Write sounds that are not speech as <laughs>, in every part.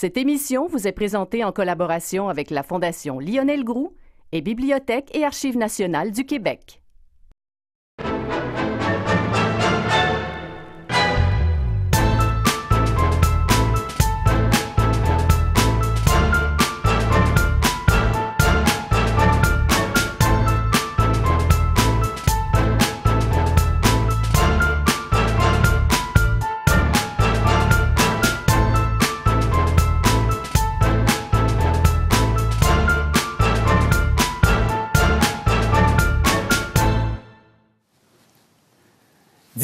Cette émission vous est présentée en collaboration avec la Fondation Lionel Groux et Bibliothèque et Archives nationales du Québec.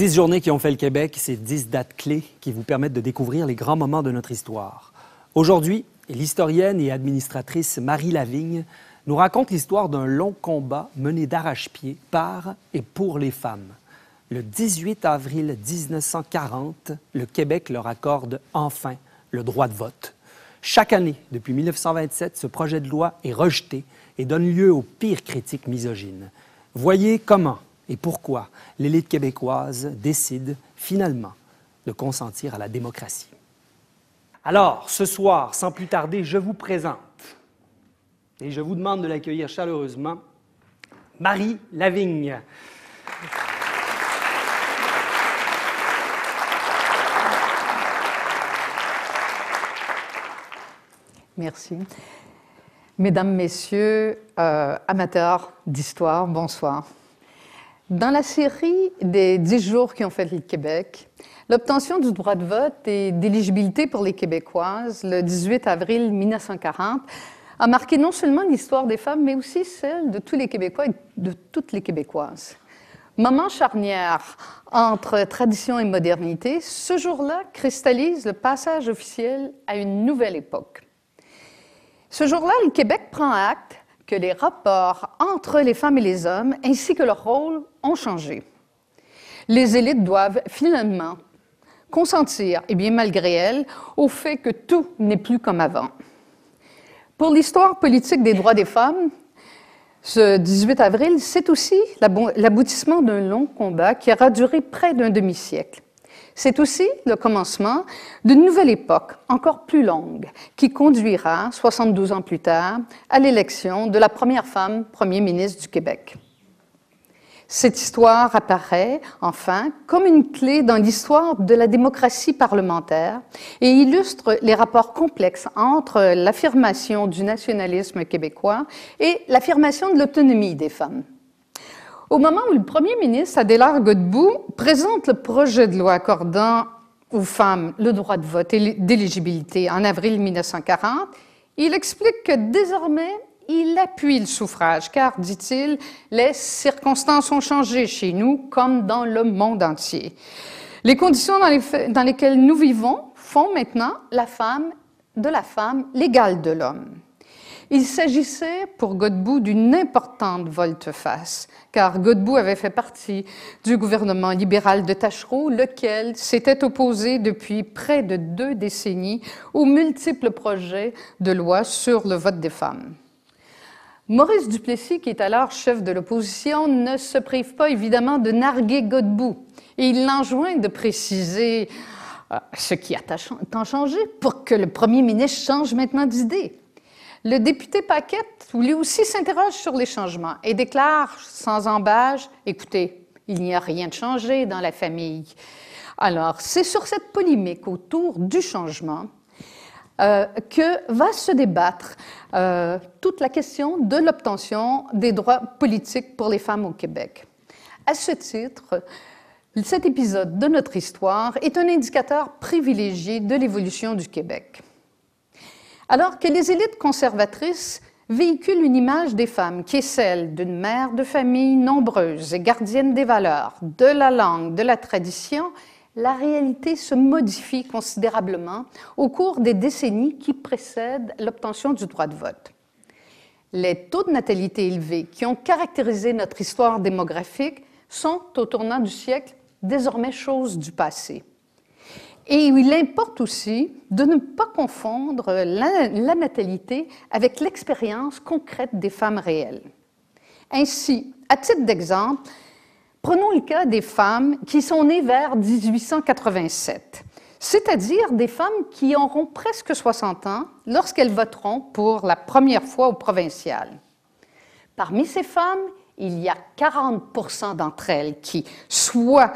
dix journées qui ont fait le Québec, c'est dix dates clés qui vous permettent de découvrir les grands moments de notre histoire. Aujourd'hui, l'historienne et administratrice Marie Lavigne nous raconte l'histoire d'un long combat mené d'arrache-pied par et pour les femmes. Le 18 avril 1940, le Québec leur accorde enfin le droit de vote. Chaque année, depuis 1927, ce projet de loi est rejeté et donne lieu aux pires critiques misogynes. Voyez comment et pourquoi l'élite québécoise décide finalement de consentir à la démocratie. Alors, ce soir, sans plus tarder, je vous présente et je vous demande de l'accueillir chaleureusement, Marie Lavigne. Merci. Mesdames, Messieurs, euh, amateurs d'histoire, bonsoir. Dans la série des dix jours qui ont fait le Québec, l'obtention du droit de vote et d'éligibilité pour les Québécoises le 18 avril 1940 a marqué non seulement l'histoire des femmes, mais aussi celle de tous les Québécois et de toutes les Québécoises. Moment charnière entre tradition et modernité, ce jour-là cristallise le passage officiel à une nouvelle époque. Ce jour-là, le Québec prend acte que les rapports entre les femmes et les hommes ainsi que leur rôle ont changé. Les élites doivent finalement consentir, et bien malgré elles, au fait que tout n'est plus comme avant. Pour l'histoire politique des droits des femmes, ce 18 avril, c'est aussi l'aboutissement d'un long combat qui aura duré près d'un demi-siècle. C'est aussi le commencement d'une nouvelle époque, encore plus longue, qui conduira, 72 ans plus tard, à l'élection de la première femme Premier ministre du Québec. Cette histoire apparaît, enfin, comme une clé dans l'histoire de la démocratie parlementaire et illustre les rapports complexes entre l'affirmation du nationalisme québécois et l'affirmation de l'autonomie des femmes. Au moment où le premier ministre Adélard Godbout présente le projet de loi accordant aux femmes le droit de vote et d'éligibilité en avril 1940, il explique que désormais, il appuie le suffrage, car, dit-il, les circonstances ont changé chez nous comme dans le monde entier. Les conditions dans, dans lesquelles nous vivons font maintenant la femme de la femme l'égale de l'homme. Il s'agissait pour Godbout d'une importante volte-face, car Godbout avait fait partie du gouvernement libéral de Tachereau, lequel s'était opposé depuis près de deux décennies aux multiples projets de loi sur le vote des femmes. Maurice Duplessis, qui est alors chef de l'opposition, ne se prive pas évidemment de narguer Godbout et il l'enjoint de préciser euh, ce qui a tant changé pour que le premier ministre change maintenant d'idée. Le député Paquette, lui aussi, s'interroge sur les changements et déclare sans embâge, écoutez, il n'y a rien de changé dans la famille. Alors, c'est sur cette polémique autour du changement euh, que va se débattre euh, toute la question de l'obtention des droits politiques pour les femmes au Québec. À ce titre, cet épisode de notre histoire est un indicateur privilégié de l'évolution du Québec. Alors que les élites conservatrices véhiculent une image des femmes qui est celle d'une mère de famille nombreuse et gardienne des valeurs, de la langue, de la tradition, la réalité se modifie considérablement au cours des décennies qui précèdent l'obtention du droit de vote. Les taux de natalité élevés qui ont caractérisé notre histoire démographique sont, au tournant du siècle, désormais chose du passé. Et il importe aussi de ne pas confondre la, natalité avec l'expérience concrète des femmes réelles. Ainsi, à titre d'exemple, prenons le cas des femmes qui sont nées vers 1887, c'est-à-dire des femmes qui auront presque 60 ans lorsqu'elles voteront pour la première fois au provincial. Parmi ces femmes, il y a 40 d'entre elles qui, soit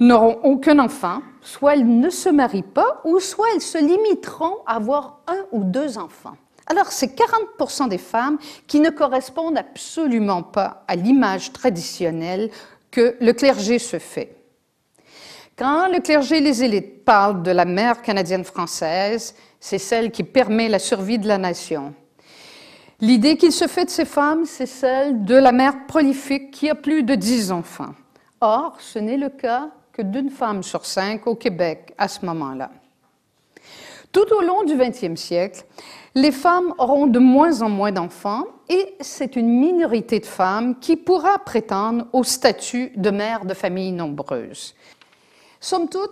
n'auront aucun enfant, soit elles ne se marient pas, ou soit elles se limiteront à avoir un ou deux enfants. Alors, c'est 40 des femmes qui ne correspondent absolument pas à l'image traditionnelle que le clergé se fait. Quand le clergé les élites parle de la mère canadienne-française, c'est celle qui permet la survie de la nation. L'idée qu'il se fait de ces femmes, c'est celle de la mère prolifique qui a plus de 10 enfants. Or, ce n'est le cas que d'une femme sur cinq au Québec à ce moment-là. Tout au long du 20e siècle, les femmes auront de moins en moins d'enfants et c'est une minorité de femmes qui pourra prétendre au statut de mère de famille nombreuse. Somme toute,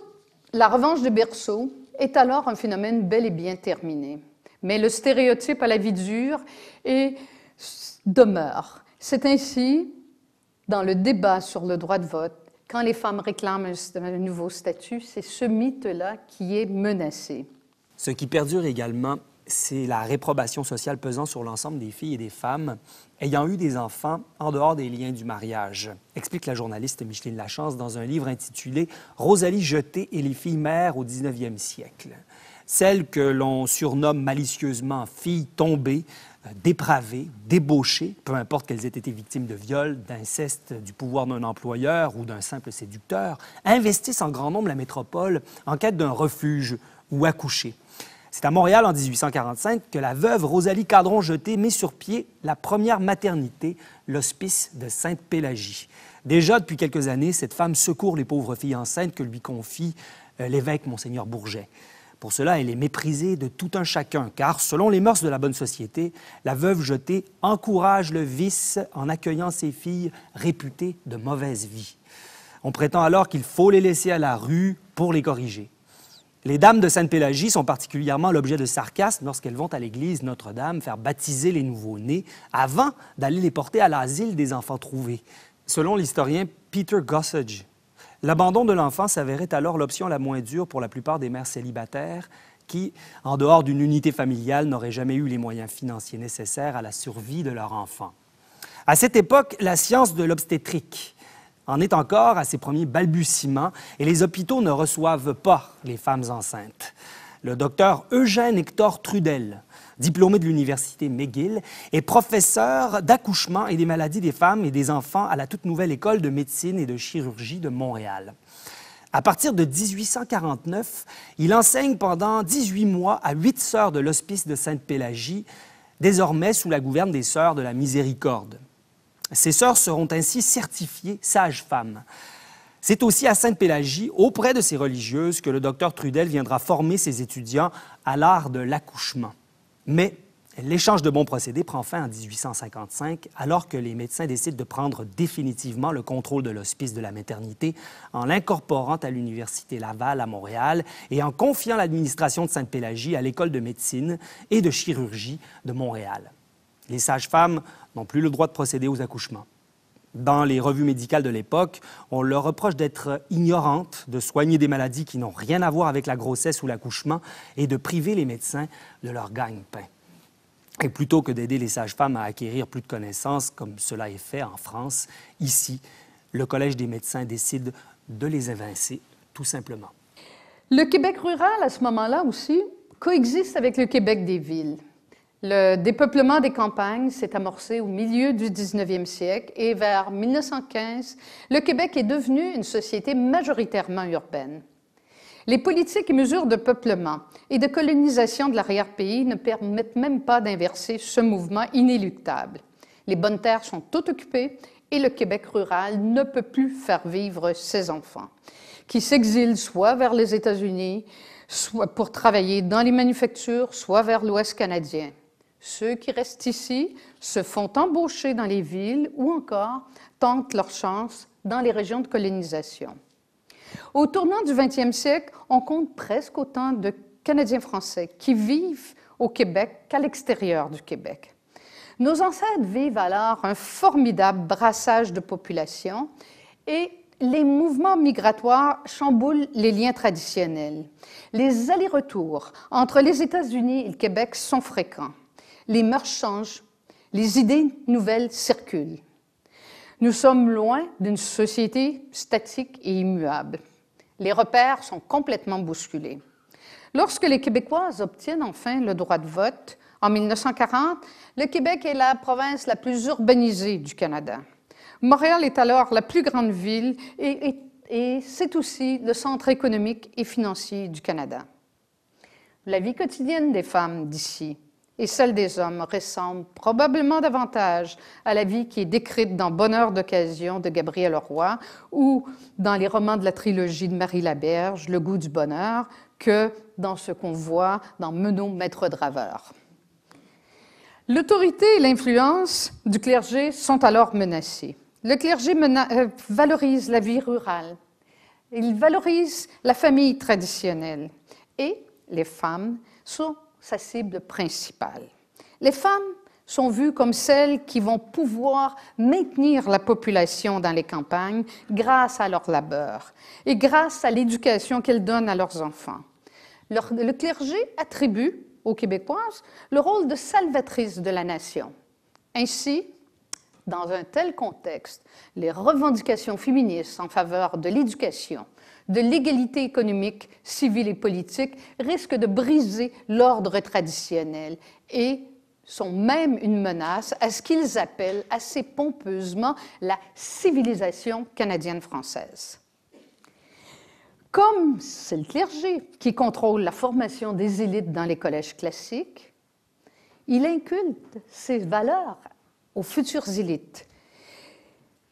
la revanche de berceau est alors un phénomène bel et bien terminé. Mais le stéréotype à la vie dure est, demeure. C'est ainsi, dans le débat sur le droit de vote, quand les femmes réclament un, nouveau statut, c'est ce mythe-là qui est menacé. Ce qui perdure également, c'est la réprobation sociale pesant sur l'ensemble des filles et des femmes ayant eu des enfants en dehors des liens du mariage, explique la journaliste Micheline Lachance dans un livre intitulé Rosalie Jetée et les filles mères au 19e siècle. Celles que l'on surnomme malicieusement filles tombées euh, dépravées, débauchées, peu importe qu'elles aient été victimes de viols, d'inceste, du pouvoir d'un employeur ou d'un simple séducteur, investissent en grand nombre la métropole en quête d'un refuge ou accoucher. C'est à Montréal en 1845 que la veuve Rosalie Cadron-Jeté met sur pied la première maternité, l'hospice de Sainte-Pélagie. Déjà depuis quelques années, cette femme secourt les pauvres filles enceintes que lui confie euh, l'évêque monseigneur Bourget. Pour cela, elle est méprisée de tout un chacun, car selon les mœurs de la bonne société, la veuve jetée encourage le vice en accueillant ses filles réputées de mauvaise vie. On prétend alors qu'il faut les laisser à la rue pour les corriger. Les dames de Sainte-Pélagie sont particulièrement l'objet de sarcasmes lorsqu'elles vont à l'église Notre-Dame faire baptiser les nouveaux nés avant d'aller les porter à l'asile des enfants trouvés. Selon l'historien Peter Gossage, L'abandon de l'enfant s'avérait alors l'option la moins dure pour la plupart des mères célibataires qui, en dehors d'une unité familiale, n'auraient jamais eu les moyens financiers nécessaires à la survie de leur enfant. À cette époque, la science de l'obstétrique en est encore à ses premiers balbutiements et les hôpitaux ne reçoivent pas les femmes enceintes. Le docteur Eugène Hector Trudel, diplômé de l'université McGill, et professeur d'accouchement et des maladies des femmes et des enfants à la toute nouvelle école de médecine et de chirurgie de Montréal. À partir de 1849, il enseigne pendant 18 mois à huit sœurs de l'hospice de Sainte-Pélagie, désormais sous la gouverne des sœurs de la Miséricorde. Ces sœurs seront ainsi certifiées sages-femmes. C'est aussi à Sainte-Pélagie, auprès de ces religieuses, que le docteur Trudel viendra former ses étudiants à l'art de l'accouchement. Mais l'échange de bons procédés prend fin en 1855 alors que les médecins décident de prendre définitivement le contrôle de l'hospice de la maternité en l'incorporant à l'Université Laval à Montréal et en confiant l'administration de Sainte-Pélagie à l'École de médecine et de chirurgie de Montréal. Les sages-femmes n'ont plus le droit de procéder aux accouchements. Dans les revues médicales de l'époque, on leur reproche d'être ignorantes, de soigner des maladies qui n'ont rien à voir avec la grossesse ou l'accouchement et de priver les médecins de leur gagne-pain. Et plutôt que d'aider les sages-femmes à acquérir plus de connaissances, comme cela est fait en France, ici, le Collège des médecins décide de les évincer, tout simplement. Le Québec rural, à ce moment-là aussi, coexiste avec le Québec des villes. Le dépeuplement des campagnes s'est amorcé au milieu du 19e siècle et vers 1915, le Québec est devenu une société majoritairement urbaine. Les politiques et mesures de peuplement et de colonisation de l'arrière-pays ne permettent même pas d'inverser ce mouvement inéluctable. Les bonnes terres sont toutes occupées et le Québec rural ne peut plus faire vivre ses enfants, qui s'exilent soit vers les États-Unis, soit pour travailler dans les manufactures, soit vers l'Ouest canadien. Ceux qui restent ici se font embaucher dans les villes ou encore tentent leur chance dans les régions de colonisation. Au tournant du 20e siècle, on compte presque autant de Canadiens français qui vivent au Québec qu'à l'extérieur du Québec. Nos ancêtres vivent alors un formidable brassage de population et les mouvements migratoires chamboulent les liens traditionnels. Les allers-retours entre les États-Unis et le Québec sont fréquents les mœurs changent, les idées nouvelles circulent. Nous sommes loin d'une société statique et immuable. Les repères sont complètement bousculés. Lorsque les Québécoises obtiennent enfin le droit de vote, en 1940, le Québec est la province la plus urbanisée du Canada. Montréal est alors la plus grande ville et, et c'est aussi le centre économique et financier du Canada. La vie quotidienne des femmes d'ici et celle des hommes ressemble probablement davantage à la vie qui est décrite dans Bonheur d'occasion de Gabriel Roy ou dans les romans de la trilogie de Marie Laberge, Le goût du bonheur, que dans ce qu'on voit dans Menon, maître draveur. L'autorité et l'influence du clergé sont alors menacées. Le clergé euh, valorise la vie rurale, il valorise la famille traditionnelle et les femmes sont sa cible principale. Les femmes sont vues comme celles qui vont pouvoir maintenir la population dans les campagnes grâce à leur labeur et grâce à l'éducation qu'elles donnent à leurs enfants. le clergé attribue aux Québécoises le rôle de salvatrice de la nation. Ainsi, dans un tel contexte, les revendications féministes en faveur de l'éducation, de l'égalité économique, civile et politique risque de briser l'ordre traditionnel et sont même une menace à ce qu'ils appellent assez pompeusement la civilisation canadienne-française. Comme c'est le clergé qui contrôle la formation des élites dans les collèges classiques, il inculte ces valeurs aux futures élites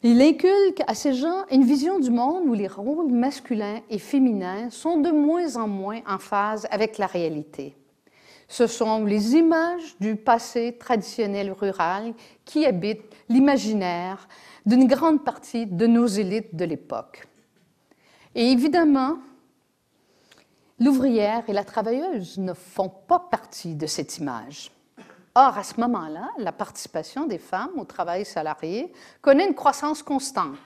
il inculque à ces gens une vision du monde où les rôles masculins et féminins sont de moins en moins en phase avec la réalité. Ce sont les images du passé traditionnel rural qui habitent l'imaginaire d'une grande partie de nos élites de l'époque. Et évidemment, l'ouvrière et la travailleuse ne font pas partie de cette image. Or, à ce moment-là, la participation des femmes au travail salarié connaît une croissance constante.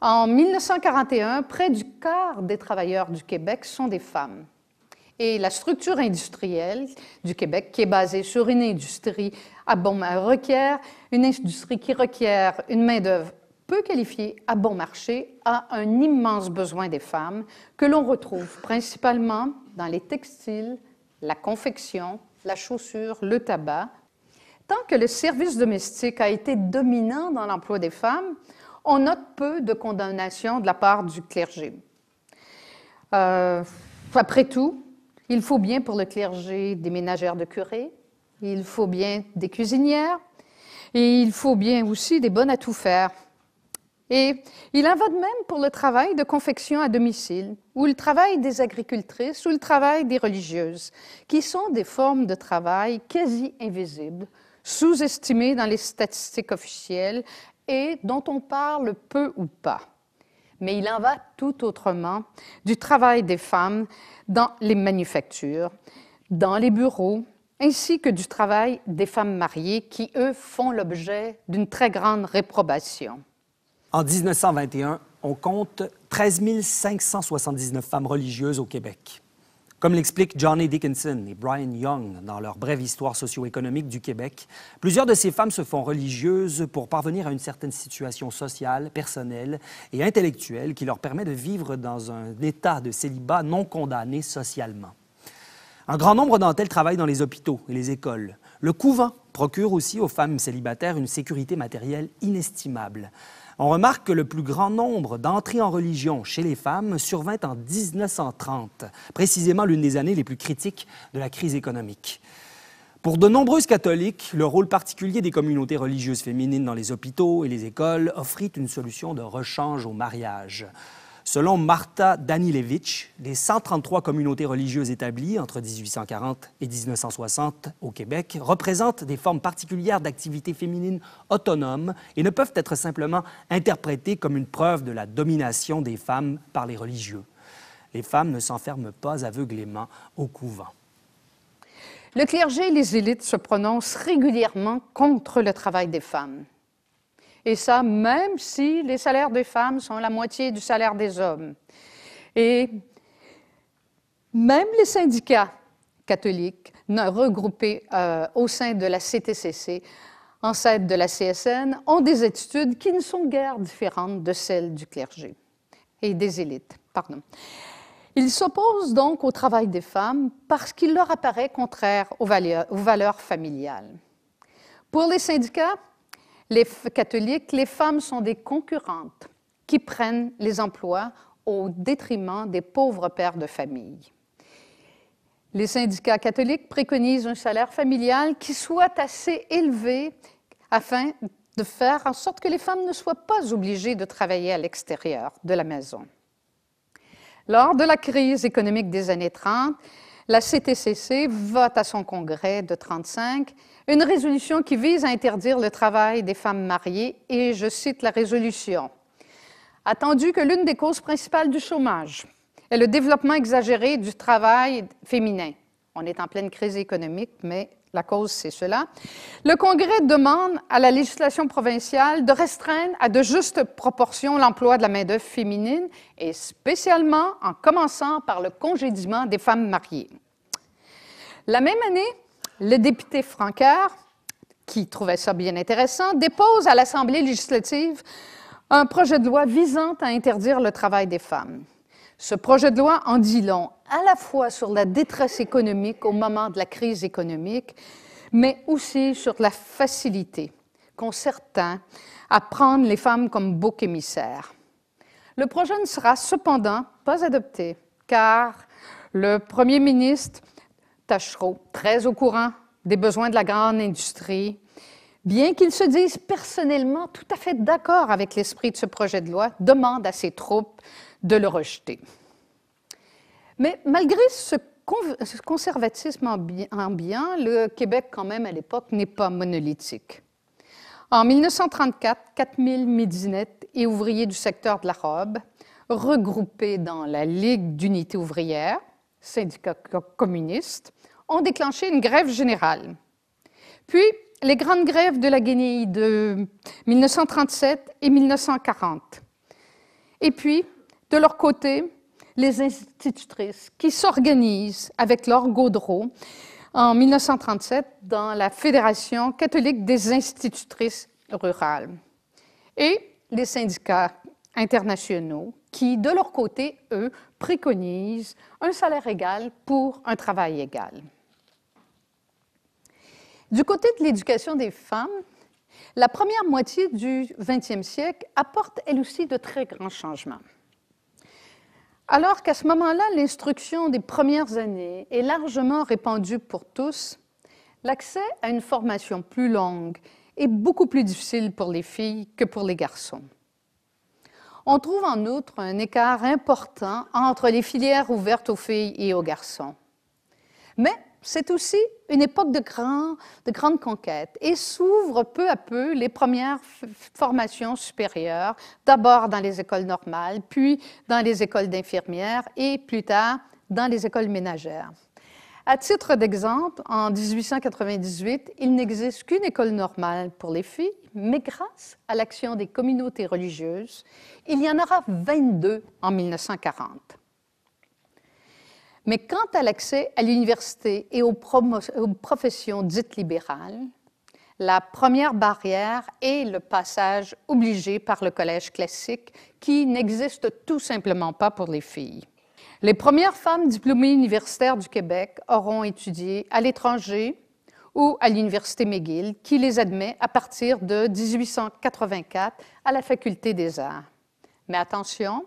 En 1941, près du quart des travailleurs du Québec sont des femmes. Et la structure industrielle du Québec, qui est basée sur une industrie à bon marché, une industrie qui requiert une main-d'œuvre peu qualifiée à bon marché, a un immense besoin des femmes que l'on retrouve principalement dans les textiles, la confection, la chaussure, le tabac. Tant que le service domestique a été dominant dans l'emploi des femmes, on note peu de condamnations de la part du clergé. Euh, après tout, il faut bien pour le clergé des ménagères de curé, il faut bien des cuisinières, et il faut bien aussi des bonnes à tout faire. Et il en va de même pour le travail de confection à domicile, ou le travail des agricultrices, ou le travail des religieuses, qui sont des formes de travail quasi invisibles, sous-estimées dans les statistiques officielles et dont on parle peu ou pas. Mais il en va tout autrement du travail des femmes dans les manufactures, dans les bureaux, ainsi que du travail des femmes mariées qui, eux, font l'objet d'une très grande réprobation. En 1921, on compte 13 579 femmes religieuses au Québec. Comme l'expliquent Johnny Dickinson et Brian Young dans leur brève histoire socio-économique du Québec, plusieurs de ces femmes se font religieuses pour parvenir à une certaine situation sociale, personnelle et intellectuelle qui leur permet de vivre dans un état de célibat non condamné socialement. Un grand nombre d'entre elles travaillent dans les hôpitaux et les écoles. Le couvent procure aussi aux femmes célibataires une sécurité matérielle inestimable. On remarque que le plus grand nombre d'entrées en religion chez les femmes survint en 1930, précisément l'une des années les plus critiques de la crise économique. Pour de nombreuses catholiques, le rôle particulier des communautés religieuses féminines dans les hôpitaux et les écoles offrit une solution de rechange au mariage. Selon Martha Danilevich, les 133 communautés religieuses établies entre 1840 et 1960 au Québec représentent des formes particulières d'activité féminine autonome et ne peuvent être simplement interprétées comme une preuve de la domination des femmes par les religieux. Les femmes ne s'enferment pas aveuglément au couvent. Le clergé et les élites se prononcent régulièrement contre le travail des femmes et ça même si les salaires des femmes sont la moitié du salaire des hommes. Et même les syndicats catholiques regroupés euh, au sein de la CTCC, ancêtre de la CSN, ont des attitudes qui ne sont guère différentes de celles du clergé et des élites. Pardon. Ils s'opposent donc au travail des femmes parce qu'il leur apparaît contraire aux valeurs familiales. Pour les syndicats, les catholiques, les femmes sont des concurrentes qui prennent les emplois au détriment des pauvres pères de famille. Les syndicats catholiques préconisent un salaire familial qui soit assez élevé afin de faire en sorte que les femmes ne soient pas obligées de travailler à l'extérieur de la maison. Lors de la crise économique des années 30, la CTCC vote à son congrès de 35 une résolution qui vise à interdire le travail des femmes mariées et je cite la résolution. Attendu que l'une des causes principales du chômage est le développement exagéré du travail féminin. On est en pleine crise économique, mais la cause, c'est cela. Le Congrès demande à la législation provinciale de restreindre à de justes proportions l'emploi de la main-d'œuvre féminine et spécialement en commençant par le congédiement des femmes mariées. La même année, le député Francaire, qui trouvait ça bien intéressant, dépose à l'Assemblée législative un projet de loi visant à interdire le travail des femmes. Ce projet de loi en dit long, à la fois sur la détresse économique au moment de la crise économique, mais aussi sur la facilité qu'ont certains à prendre les femmes comme bouc émissaires. Le projet ne sera cependant pas adopté, car le premier ministre Tachereau, très au courant des besoins de la grande industrie, bien qu'il se dise personnellement tout à fait d'accord avec l'esprit de ce projet de loi, demande à ses troupes de le rejeter. Mais malgré ce, conservatisme ambiant, le Québec, quand même, à l'époque, n'est pas monolithique. En 1934, 4000 médinettes et ouvriers du secteur de la robe, regroupés dans la Ligue d'unité ouvrière, syndicat communiste, ont déclenché une grève générale. Puis, les grandes grèves de la Guinée de 1937 et 1940. Et puis, de leur côté, les institutrices qui s'organisent avec leur Gaudreau en 1937 dans la Fédération catholique des institutrices rurales et les syndicats internationaux qui, de leur côté, eux, préconisent un salaire égal pour un travail égal. Du côté de l'éducation des femmes, la première moitié du 20e siècle apporte elle aussi de très grands changements. Alors qu'à ce moment-là, l'instruction des premières années est largement répandue pour tous, l'accès à une formation plus longue est beaucoup plus difficile pour les filles que pour les garçons. On trouve en outre un écart important entre les filières ouvertes aux filles et aux garçons. Mais c'est aussi une époque de, grandes de et s'ouvrent peu à peu les premières formations supérieures, d'abord dans les écoles normales, puis dans les écoles d'infirmières et plus tard dans les écoles ménagères. À titre d'exemple, en 1898, il n'existe qu'une école normale pour les filles, mais grâce à l'action des communautés religieuses, il y en aura 22 en 1940. Mais quant à l'accès à l'université et aux, professions dites libérales, la première barrière est le passage obligé par le collège classique qui n'existe tout simplement pas pour les filles. Les premières femmes diplômées universitaires du Québec auront étudié à l'étranger ou à l'Université McGill, qui les admet à partir de 1884 à la Faculté des arts. Mais attention,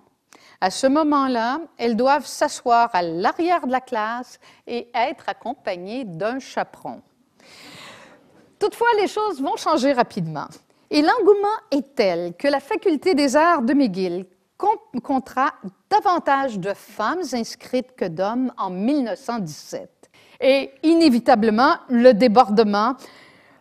à ce moment-là, elles doivent s'asseoir à l'arrière de la classe et être accompagnées d'un chaperon. Toutefois, les choses vont changer rapidement. Et l'engouement est tel que la Faculté des arts de McGill comptera davantage de femmes inscrites que d'hommes en 1917. Et inévitablement, le débordement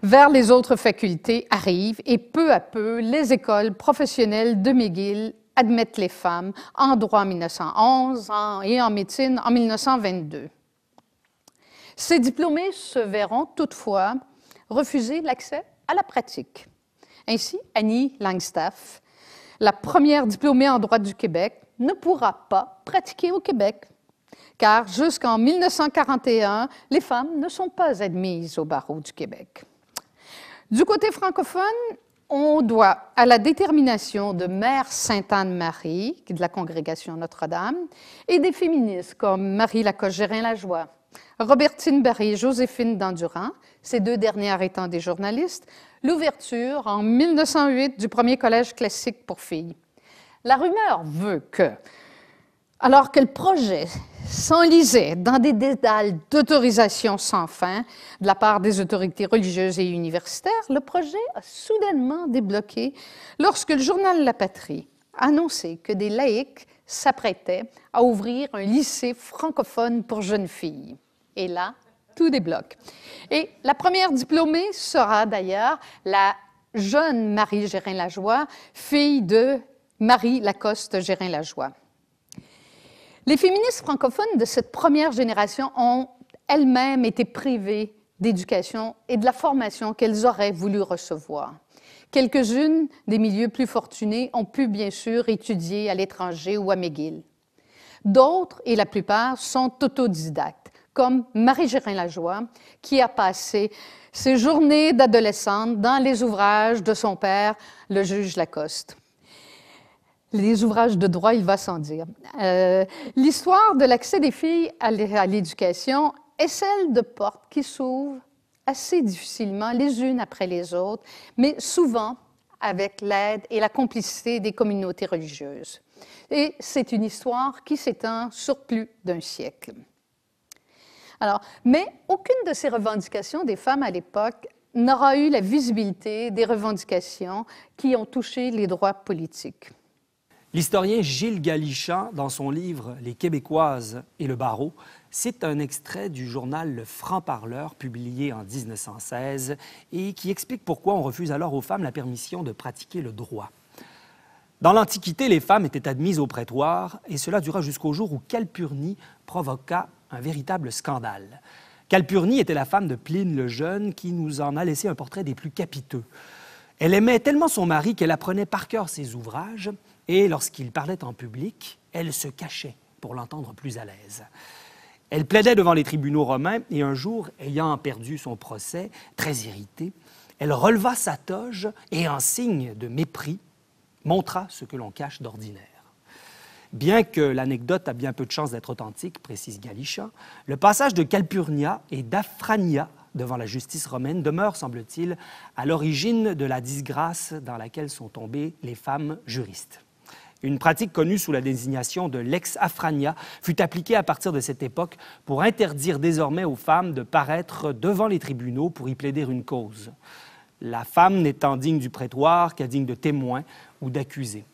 vers les autres facultés arrive et peu à peu, les écoles professionnelles de McGill admettent les femmes en droit en 1911 et en médecine en 1922. Ces diplômés se verront toutefois refuser l'accès à la pratique. Ainsi, Annie Langstaff, la première diplômée en droit du Québec, ne pourra pas pratiquer au Québec, car jusqu'en 1941, les femmes ne sont pas admises au barreau du Québec. Du côté francophone, on doit à la détermination de Mère Sainte-Anne-Marie, de la congrégation Notre-Dame, et des féministes comme Marie Lacoste-Gérin-Lajoie, Robertine Barry et Joséphine Dandurand, ces deux dernières étant des journalistes, l'ouverture en 1908 du premier collège classique pour filles. La rumeur veut que alors que le projet s'enlisait dans des détails d'autorisation sans fin de la part des autorités religieuses et universitaires, le projet a soudainement débloqué lorsque le journal La Patrie annonçait que des laïcs s'apprêtaient à ouvrir un lycée francophone pour jeunes filles. Et là, tout débloque. Et la première diplômée sera d'ailleurs la jeune Marie Gérin-Lajoie, fille de Marie Lacoste Gérin-Lajoie. Les féministes francophones de cette première génération ont elles-mêmes été privées d'éducation et de la formation qu'elles auraient voulu recevoir. Quelques-unes des milieux plus fortunés ont pu bien sûr étudier à l'étranger ou à McGill. D'autres, et la plupart, sont autodidactes, comme Marie-Gérin Lajoie, qui a passé ses journées d'adolescente dans les ouvrages de son père, le juge Lacoste les ouvrages de droit, il va sans dire. Euh, l'histoire de l'accès des filles à l'éducation est celle de portes qui s'ouvrent assez difficilement, les unes après les autres, mais souvent avec l'aide et la complicité des communautés religieuses. Et c'est une histoire qui s'étend sur plus d'un siècle. mais aucune de ces revendications des femmes à l'époque n'aura eu la visibilité des revendications qui ont touché les droits politiques. L'historien Gilles Galichat, dans son livre Les Québécoises et le barreau, c'est un extrait du journal Le Franc-Parleur, publié en 1916, et qui explique pourquoi on refuse alors aux femmes la permission de pratiquer le droit. Dans l'Antiquité, les femmes étaient admises au prétoire, et cela dura jusqu'au jour où Calpurnie provoqua un véritable scandale. Calpurnie était la femme de Pline le Jeune, qui nous en a laissé un portrait des plus capiteux. Elle aimait tellement son mari qu'elle apprenait par cœur ses ouvrages, et lorsqu'il parlait en public, elle se cachait pour l'entendre plus à l'aise. Elle plaidait devant les tribunaux romains et un jour, ayant perdu son procès, très irritée, elle releva sa toge et, en signe de mépris, montra ce que l'on cache d'ordinaire. Bien que l'anecdote a bien peu de chances d'être authentique, précise Galicha, le passage de Calpurnia et d'Afrania devant la justice romaine demeure, semble-t-il, à l'origine de la disgrâce dans laquelle sont tombées les femmes juristes. Une pratique connue sous la désignation de lex afrania fut appliquée à partir de cette époque pour interdire désormais aux femmes de paraître devant les tribunaux pour y plaider une cause. La femme n'étant digne du prétoire qu'à digne de témoin ou d'accusé.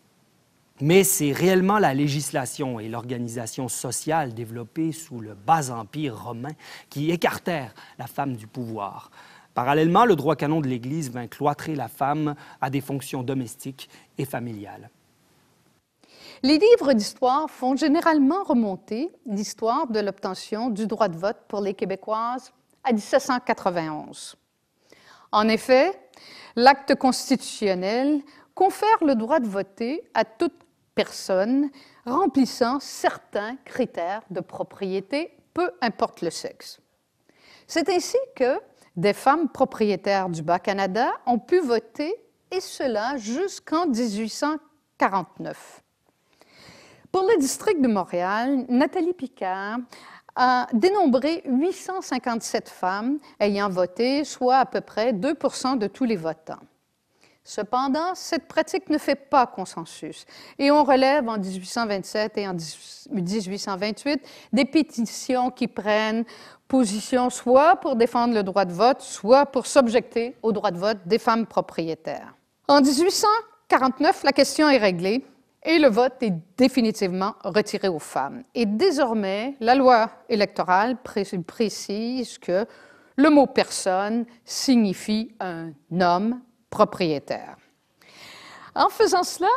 Mais c'est réellement la législation et l'organisation sociale développée sous le bas empire romain qui écartèrent la femme du pouvoir. Parallèlement, le droit canon de l'Église vint cloîtrer la femme à des fonctions domestiques et familiales. Les livres d'histoire font généralement remonter l'histoire de l'obtention du droit de vote pour les Québécoises à 1791. En effet, l'acte constitutionnel confère le droit de voter à toute personne remplissant certains critères de propriété, peu importe le sexe. C'est ainsi que des femmes propriétaires du Bas-Canada ont pu voter, et cela jusqu'en 1849. Pour le district de Montréal, Nathalie Picard a dénombré 857 femmes ayant voté, soit à peu près 2 de tous les votants. Cependant, cette pratique ne fait pas consensus et on relève en 1827 et en 1828 des pétitions qui prennent position soit pour défendre le droit de vote, soit pour s'objecter au droit de vote des femmes propriétaires. En 1849, la question est réglée et le vote est définitivement retiré aux femmes. Et désormais, la loi électorale précise que le mot personne signifie un homme propriétaire. En faisant cela,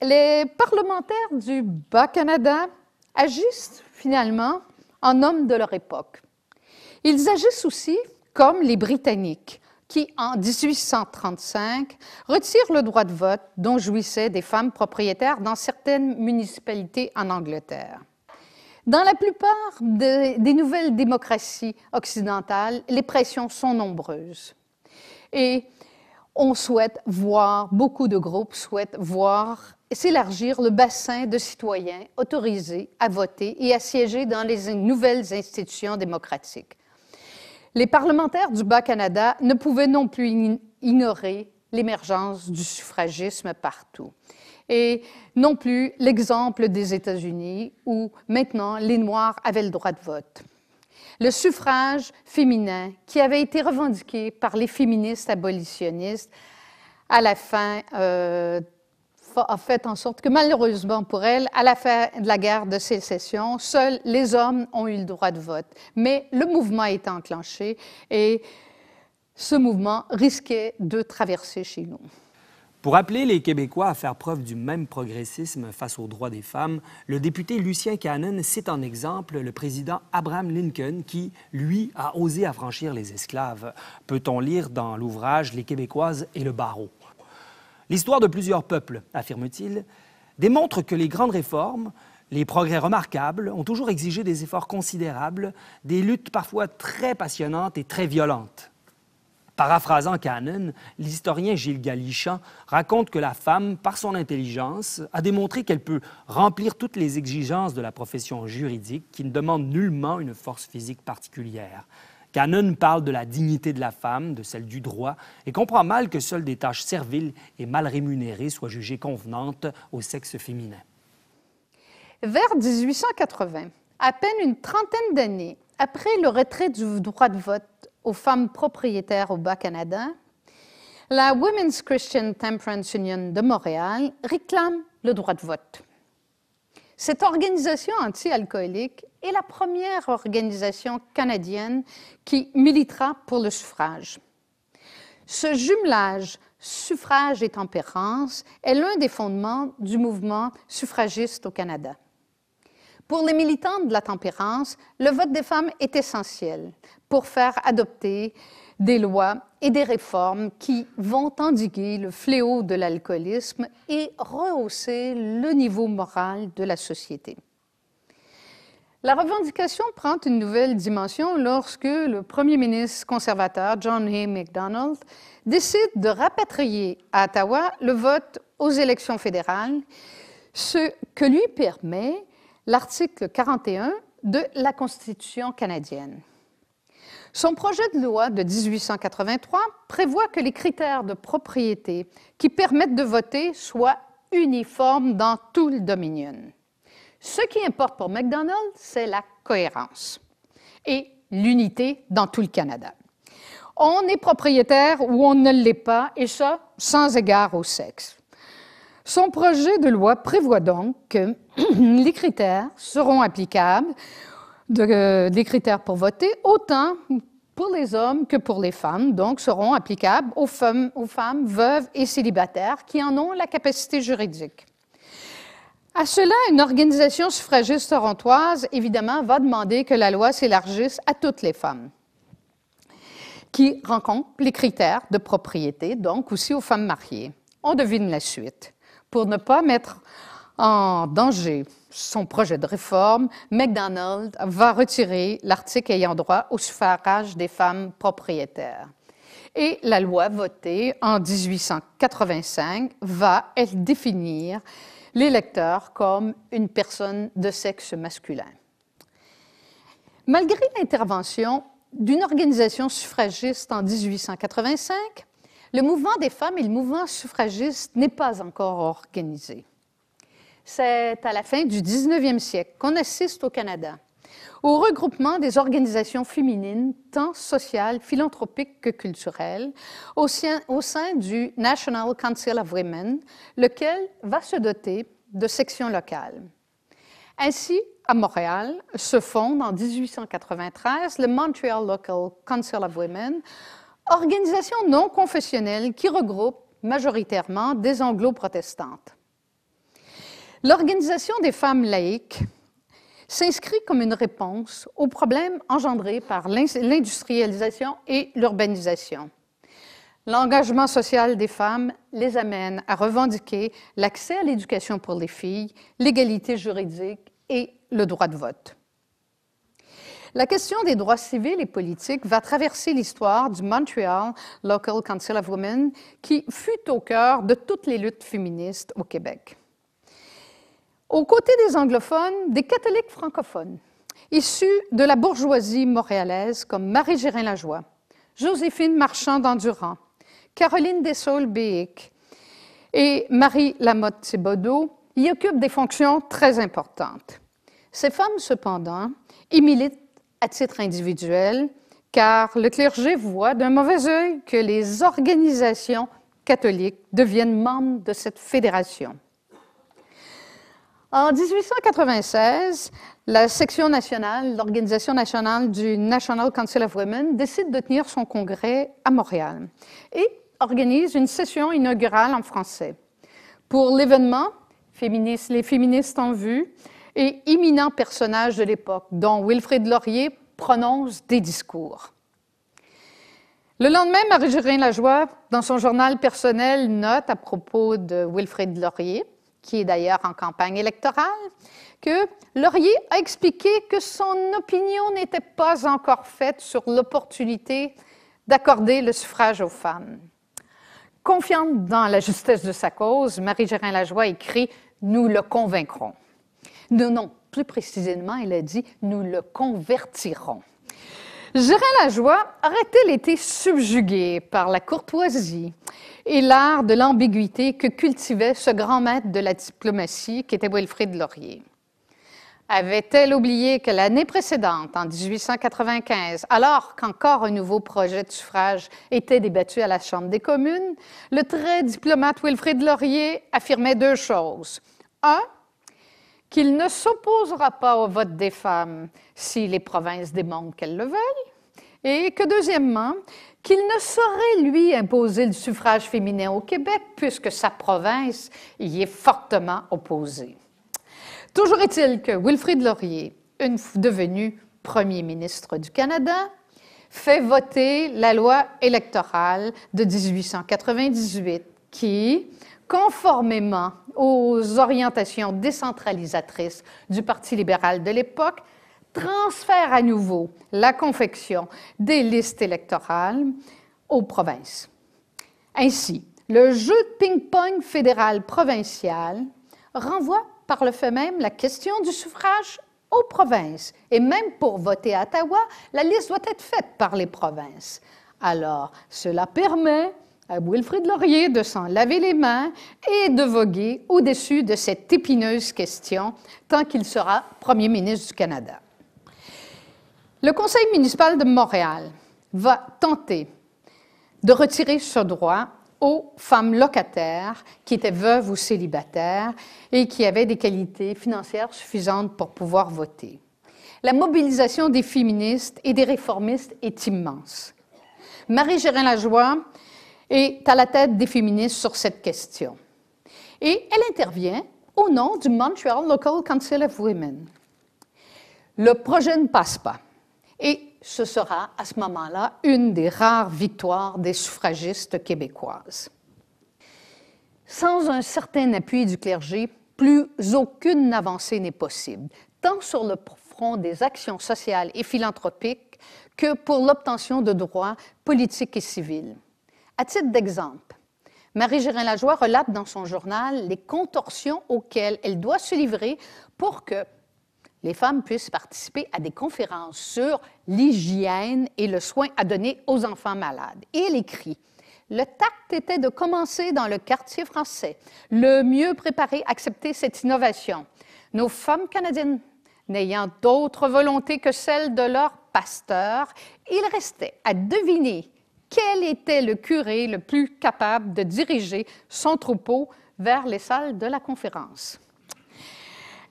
les parlementaires du Bas-Canada agissent finalement en hommes de leur époque. Ils agissent aussi comme les Britanniques, qui, en 1835, retire le droit de vote dont jouissaient des femmes propriétaires dans certaines municipalités en Angleterre. Dans la plupart des nouvelles démocraties occidentales, les pressions sont nombreuses. Et on souhaite voir, beaucoup de groupes souhaitent voir s'élargir le bassin de citoyens autorisés à voter et à siéger dans les nouvelles institutions démocratiques. Les parlementaires du Bas-Canada ne pouvaient non plus ignorer l'émergence du suffragisme partout et non plus l'exemple des États-Unis où maintenant les Noirs avaient le droit de vote. Le suffrage féminin qui avait été revendiqué par les féministes abolitionnistes à la fin euh, a fait en sorte que malheureusement pour elle, à la fin de la guerre de sécession, seuls les hommes ont eu le droit de vote. Mais le mouvement été enclenché et ce mouvement risquait de traverser chez nous. Pour appeler les Québécois à faire preuve du même progressisme face aux droits des femmes, le député Lucien Cannon cite en exemple le président Abraham Lincoln qui, lui, a osé affranchir les esclaves. Peut-on lire dans l'ouvrage Les Québécoises et le barreau? L'histoire de plusieurs peuples, affirme-t-il, démontre que les grandes réformes, les progrès remarquables ont toujours exigé des efforts considérables, des luttes parfois très passionnantes et très violentes. Paraphrasant Canon, l'historien Gilles Galichan raconte que la femme, par son intelligence, a démontré qu'elle peut remplir toutes les exigences de la profession juridique qui ne demande nullement une force physique particulière. Canon parle de la dignité de la femme, de celle du droit, et comprend mal que seules des tâches serviles et mal rémunérées soient jugées convenantes au sexe féminin. Vers 1880, à peine une trentaine d'années après le retrait du droit de vote aux femmes propriétaires au Bas-Canada, la Women's Christian Temperance Union de Montréal réclame le droit de vote. Cette organisation anti-alcoolique est la première organisation canadienne qui militera pour le suffrage. Ce jumelage suffrage et tempérance est l'un des fondements du mouvement suffragiste au Canada. Pour les militantes de la tempérance, le vote des femmes est essentiel pour faire adopter des lois et des réformes qui vont endiguer le fléau de l'alcoolisme et rehausser le niveau moral de la société. La revendication prend une nouvelle dimension lorsque le premier ministre conservateur John A. MacDonald décide de rapatrier à Ottawa le vote aux élections fédérales, ce que lui permet l'article 41 de la Constitution canadienne. Son projet de loi de 1883 prévoit que les critères de propriété qui permettent de voter soient uniformes dans tout le Dominion. Ce qui importe pour McDonald's, c'est la cohérence et l'unité dans tout le Canada. On est propriétaire ou on ne l'est pas, et ça sans égard au sexe. Son projet de loi prévoit donc que <clears throat> les critères seront applicables euh, des critères pour voter, autant pour les hommes que pour les femmes, donc seront applicables aux femmes, aux femmes veuves et célibataires qui en ont la capacité juridique. À cela, une organisation suffragiste torontoise, évidemment, va demander que la loi s'élargisse à toutes les femmes qui rencontrent les critères de propriété, donc aussi aux femmes mariées. On devine la suite. Pour ne pas mettre en danger son projet de réforme, MacDonald va retirer l'article ayant droit au suffrage des femmes propriétaires. Et la loi votée en 1885 va, elle, définir l'électeur comme une personne de sexe masculin. Malgré l'intervention d'une organisation suffragiste en 1885, le mouvement des femmes et le mouvement suffragiste n'est pas encore organisé. C'est à la fin du 19e siècle qu'on assiste au Canada au regroupement des organisations féminines, tant sociales, philanthropiques que culturelles, au sein, du National Council of Women, lequel va se doter de sections locales. Ainsi, à Montréal, se fonde en 1893 le Montreal Local Council of Women, organisation non confessionnelle qui regroupe majoritairement des anglo-protestantes. L'Organisation des femmes laïques s'inscrit comme une réponse aux problèmes engendrés par l'industrialisation et l'urbanisation. L'engagement social des femmes les amène à revendiquer l'accès à l'éducation pour les filles, l'égalité juridique et le droit de vote. La question des droits civils et politiques va traverser l'histoire du Montreal Local Council of Women, qui fut au cœur de toutes les luttes féministes au Québec aux côtés des anglophones, des catholiques francophones, issus de la bourgeoisie montréalaise comme Marie-Gérin Lajoie, Joséphine Marchand d'Endurant, Caroline dessaul béic et Marie Lamotte-Thibodeau y occupent des fonctions très importantes. Ces femmes, cependant, y militent à titre individuel, car le clergé voit d'un mauvais oeil que les organisations catholiques deviennent membres de cette fédération. En 1896, la section nationale, l'organisation nationale du National Council of Women, décide de tenir son congrès à Montréal et organise une session inaugurale en français. Pour l'événement, les féministes en vue et imminents personnages de l'époque, dont Wilfrid Laurier prononce des discours. Le lendemain, Marie-Gérin Lajoie, dans son journal personnel, note à propos de Wilfrid Laurier qui est d'ailleurs en campagne électorale, que Laurier a expliqué que son opinion n'était pas encore faite sur l'opportunité d'accorder le suffrage aux femmes. Confiante dans la justesse de sa cause, Marie-Gérin Lajoie écrit Nous le convaincrons. Non, non, plus précisément, elle a dit Nous le convertirons. Gérard Lajoie aurait elle été subjugué par la courtoisie et l'art de l'ambiguïté que cultivait ce grand maître de la diplomatie qu'était Wilfrid Laurier? Avait-elle oublié que l'année précédente, en 1895, alors qu'encore un nouveau projet de suffrage était débattu à la Chambre des communes, le très diplomate Wilfrid Laurier affirmait deux choses. Un, qu'il ne s'opposera pas au vote des femmes si les provinces demandent qu'elles le veulent, et que deuxièmement, qu'il ne saurait, lui, imposer le suffrage féminin au Québec, puisque sa province y est fortement opposée. Toujours est-il que Wilfrid Laurier, une, devenu premier ministre du Canada, fait voter la loi électorale de 1898 qui conformément aux orientations décentralisatrices du Parti libéral de l'époque, transfère à nouveau la confection des listes électorales aux provinces. Ainsi, le jeu de ping-pong fédéral-provincial renvoie par le fait même la question du suffrage aux provinces. Et même pour voter à Ottawa, la liste doit être faite par les provinces. Alors, cela permet à Wilfrid Laurier de s'en laver les mains et de voguer au-dessus de cette épineuse question tant qu'il sera Premier ministre du Canada. Le Conseil municipal de Montréal va tenter de retirer ce droit aux femmes locataires qui étaient veuves ou célibataires et qui avaient des qualités financières suffisantes pour pouvoir voter. La mobilisation des féministes et des réformistes est immense. Marie-Gérin Lajoie est à la tête des féministes sur cette question. Et elle intervient au nom du Montreal Local Council of Women. Le projet ne passe pas. Et ce sera à ce moment-là une des rares victoires des suffragistes québécoises. Sans un certain appui du clergé, plus aucune avancée n'est possible, tant sur le front des actions sociales et philanthropiques que pour l'obtention de droits politiques et civils. À titre d'exemple, Marie-Gérin Lajoie relate dans son journal les contorsions auxquelles elle doit se livrer pour que les femmes puissent participer à des conférences sur l'hygiène et le soin à donner aux enfants malades. Et elle écrit le tact était de commencer dans le quartier français. Le mieux préparé accepter cette innovation. Nos femmes canadiennes n'ayant d'autre volonté que celle de leur pasteur, il restait à deviner quel était le curé le plus capable de diriger son troupeau vers les salles de la conférence.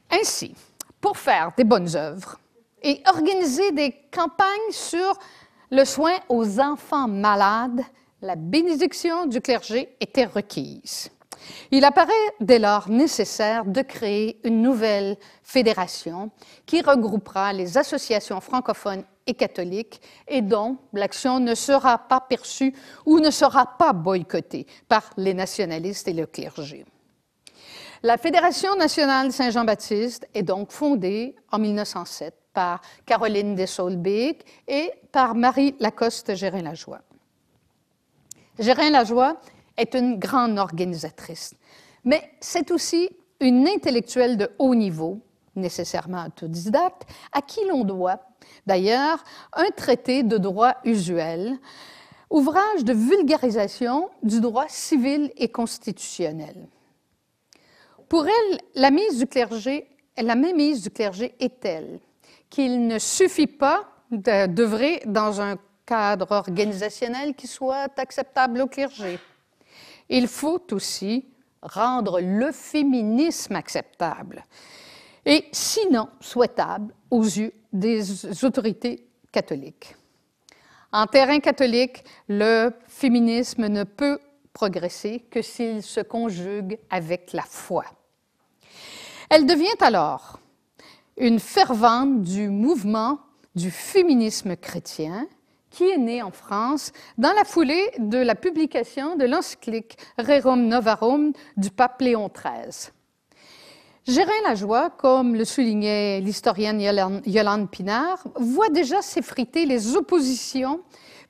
Ainsi, pour faire des bonnes œuvres et organiser des campagnes sur le soin aux enfants malades, la bénédiction du clergé était requise. Il apparaît dès lors nécessaire de créer une nouvelle fédération qui regroupera les associations francophones et catholiques et dont l'action ne sera pas perçue ou ne sera pas boycottée par les nationalistes et le clergé. La Fédération nationale Saint-Jean-Baptiste est donc fondée en 1907 par Caroline Solbeek et par Marie Lacoste-Gérin-Lajoie. Gérin-Lajoie est une grande organisatrice. Mais c'est aussi une intellectuelle de haut niveau, nécessairement autodidacte, à qui l'on doit d'ailleurs un traité de droit usuel, ouvrage de vulgarisation du droit civil et constitutionnel. Pour elle, la mise du clergé, la mainmise du clergé est telle qu'il ne suffit pas d'œuvrer dans un cadre organisationnel qui soit acceptable au clergé il faut aussi rendre le féminisme acceptable et sinon souhaitable aux yeux des autorités catholiques. En terrain catholique, le féminisme ne peut progresser que s'il se conjugue avec la foi. Elle devient alors une fervente du mouvement du féminisme chrétien qui est né en France dans la foulée de la publication de l'encyclique Rerum Novarum du pape Léon XIII. Gérin Lajoie, comme le soulignait l'historienne Yolande Pinard, voit déjà s'effriter les oppositions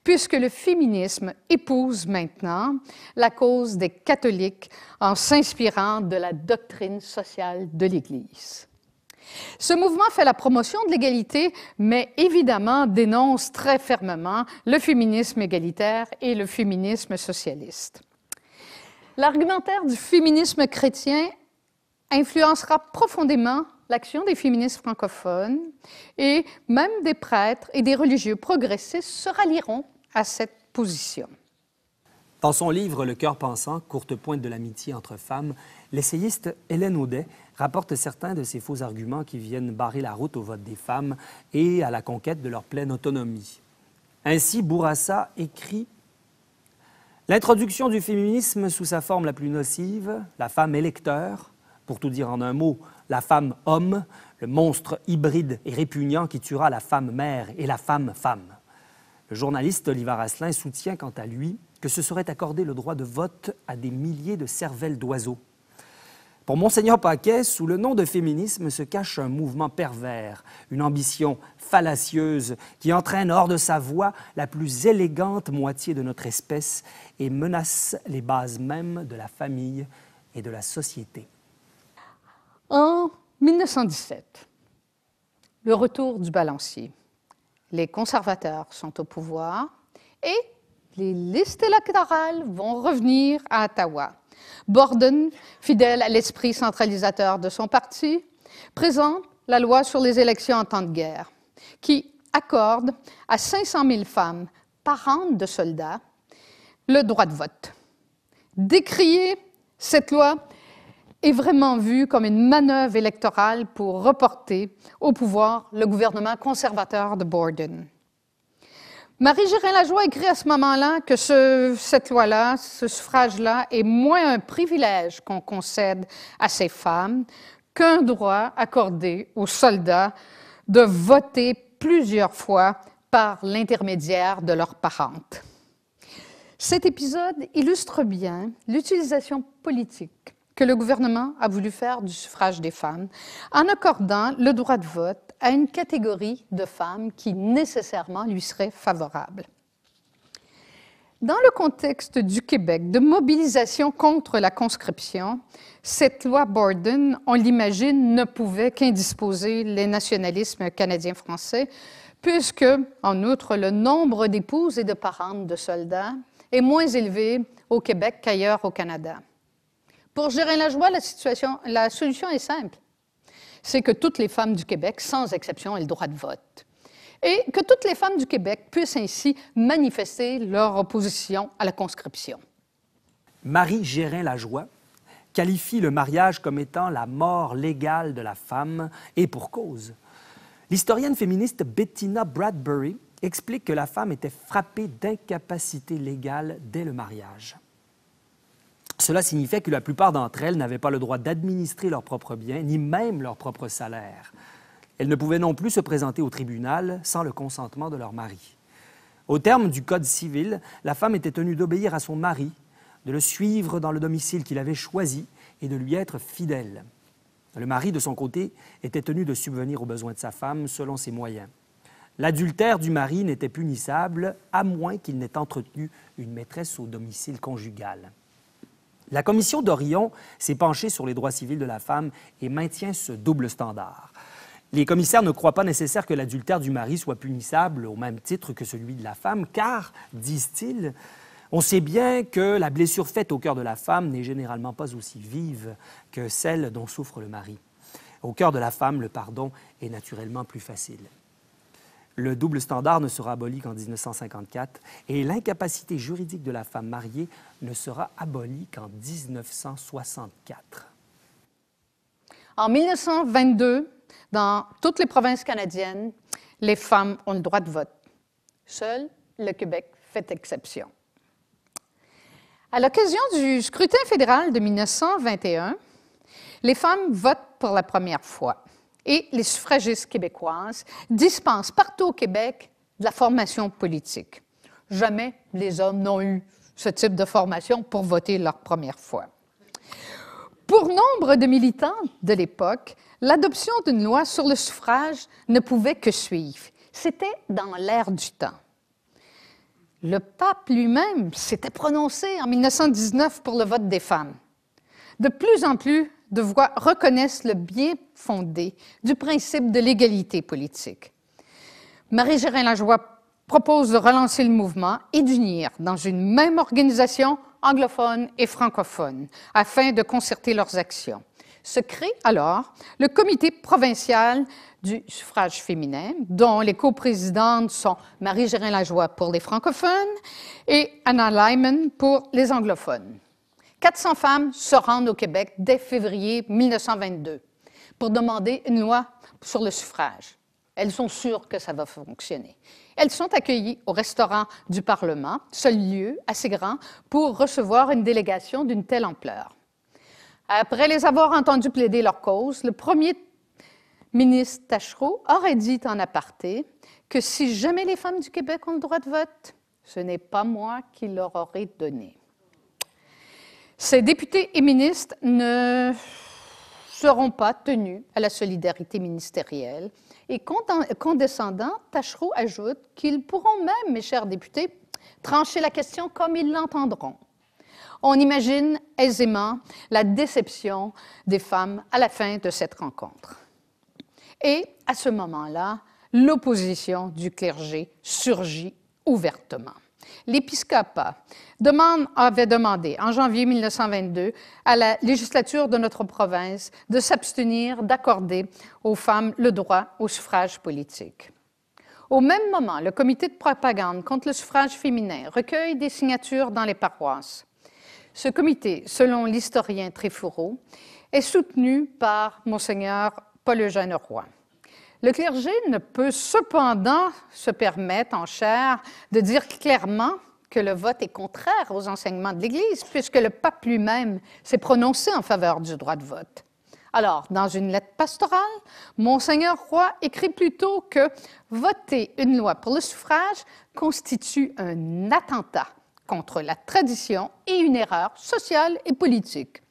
puisque le féminisme épouse maintenant la cause des catholiques en s'inspirant de la doctrine sociale de l'Église. Ce mouvement fait la promotion de l'égalité, mais évidemment dénonce très fermement le féminisme égalitaire et le féminisme socialiste. L'argumentaire du féminisme chrétien influencera profondément l'action des féministes francophones et même des prêtres et des religieux progressistes se rallieront à cette position. Dans son livre Le cœur pensant, courte pointe de l'amitié entre femmes, l'essayiste Hélène Audet rapporte certains de ces faux arguments qui viennent barrer la route au vote des femmes et à la conquête de leur pleine autonomie. Ainsi, Bourassa écrit L'introduction du féminisme sous sa forme la plus nocive, la femme électeur, pour tout dire en un mot, la femme homme, le monstre hybride et répugnant qui tuera la femme mère et la femme femme. Le journaliste Oliver Asselin soutient quant à lui que ce serait accorder le droit de vote à des milliers de cervelles d'oiseaux pour Monseigneur Paquet, sous le nom de féminisme se cache un mouvement pervers, une ambition fallacieuse qui entraîne hors de sa voie la plus élégante moitié de notre espèce et menace les bases mêmes de la famille et de la société. En 1917, le retour du balancier. Les conservateurs sont au pouvoir et les listes électorales vont revenir à Ottawa. Borden, fidèle à l'esprit centralisateur de son parti, présente la loi sur les élections en temps de guerre, qui accorde à 500 000 femmes parentes de soldats le droit de vote. Décrier cette loi est vraiment vu comme une manœuvre électorale pour reporter au pouvoir le gouvernement conservateur de Borden. Marie-Gérin Lajoie écrit à ce moment-là que cette loi-là, ce suffrage-là, est moins un privilège qu'on concède à ces femmes qu'un droit accordé aux soldats de voter plusieurs fois par l'intermédiaire de leurs parentes. Cet épisode illustre bien l'utilisation politique que le gouvernement a voulu faire du suffrage des femmes en accordant le droit de vote à une catégorie de femmes qui nécessairement lui serait favorable. Dans le contexte du Québec de mobilisation contre la conscription, cette loi Borden, on l'imagine, ne pouvait qu'indisposer les nationalismes canadiens-français, puisque, en outre, le nombre d'épouses et de parents de soldats est moins élevé au Québec qu'ailleurs au Canada. Pour gérer la, situation, la solution est simple c'est que toutes les femmes du Québec, sans exception, aient le droit de vote. Et que toutes les femmes du Québec puissent ainsi manifester leur opposition à la conscription. Marie Gérin-Lajoie qualifie le mariage comme étant la mort légale de la femme, et pour cause. L'historienne féministe Bettina Bradbury explique que la femme était frappée d'incapacité légale dès le mariage. Cela signifiait que la plupart d'entre elles n'avaient pas le droit d'administrer leurs propres biens, ni même leur propre salaire. Elles ne pouvaient non plus se présenter au tribunal sans le consentement de leur mari. Au terme du Code civil, la femme était tenue d'obéir à son mari, de le suivre dans le domicile qu'il avait choisi et de lui être fidèle. Le mari, de son côté, était tenu de subvenir aux besoins de sa femme selon ses moyens. L'adultère du mari n'était punissable à moins qu'il n'ait entretenu une maîtresse au domicile conjugal. La commission d'Orion s'est penchée sur les droits civils de la femme et maintient ce double standard. Les commissaires ne croient pas nécessaire que l'adultère du mari soit punissable au même titre que celui de la femme, car, disent-ils, on sait bien que la blessure faite au cœur de la femme n'est généralement pas aussi vive que celle dont souffre le mari. Au cœur de la femme, le pardon est naturellement plus facile. Le double standard ne sera aboli qu'en 1954 et l'incapacité juridique de la femme mariée ne sera abolie qu'en 1964. En 1922, dans toutes les provinces canadiennes, les femmes ont le droit de vote. Seul le Québec fait exception. À l'occasion du scrutin fédéral de 1921, les femmes votent pour la première fois et les suffragistes québécoises dispensent partout au Québec de la formation politique. Jamais les hommes n'ont eu ce type de formation pour voter leur première fois. Pour nombre de militants de l'époque, l'adoption d'une loi sur le suffrage ne pouvait que suivre. C'était dans l'air du temps. Le pape lui-même s'était prononcé en 1919 pour le vote des femmes. De plus en plus de voix reconnaissent le bien fondé du principe de l'égalité politique. Marie-Gérin Lajoie propose de relancer le mouvement et d'unir dans une même organisation anglophone et francophone afin de concerter leurs actions. Se crée alors le comité provincial du suffrage féminin, dont les coprésidentes sont Marie-Gérin Lajoie pour les francophones et Anna Lyman pour les anglophones. 400 femmes se rendent au Québec dès février 1922 pour demander une loi sur le suffrage. Elles sont sûres que ça va fonctionner. Elles sont accueillies au restaurant du Parlement, seul lieu assez grand pour recevoir une délégation d'une telle ampleur. Après les avoir entendues plaider leur cause, le premier ministre Tachereau aurait dit en aparté que si jamais les femmes du Québec ont le droit de vote, ce n'est pas moi qui leur aurais donné. Ces députés et ministres ne seront pas tenus à la solidarité ministérielle. Et condescendant, Tachereau ajoute qu'ils pourront même, mes chers députés, trancher la question comme ils l'entendront. On imagine aisément la déception des femmes à la fin de cette rencontre. Et à ce moment-là, l'opposition du clergé surgit ouvertement. L'épiscopat avait demandé en janvier 1922 à la législature de notre province de s'abstenir d'accorder aux femmes le droit au suffrage politique. Au même moment, le comité de propagande contre le suffrage féminin recueille des signatures dans les paroisses. Ce comité, selon l'historien Tréfoureau, est soutenu par Monseigneur Paul-Eugène Roy. Le clergé ne peut cependant se permettre en chair de dire clairement que le vote est contraire aux enseignements de l'Église, puisque le pape lui-même s'est prononcé en faveur du droit de vote. Alors, dans une lettre pastorale, Monseigneur Roy écrit plutôt que voter une loi pour le suffrage constitue un attentat contre la tradition et une erreur sociale et politique.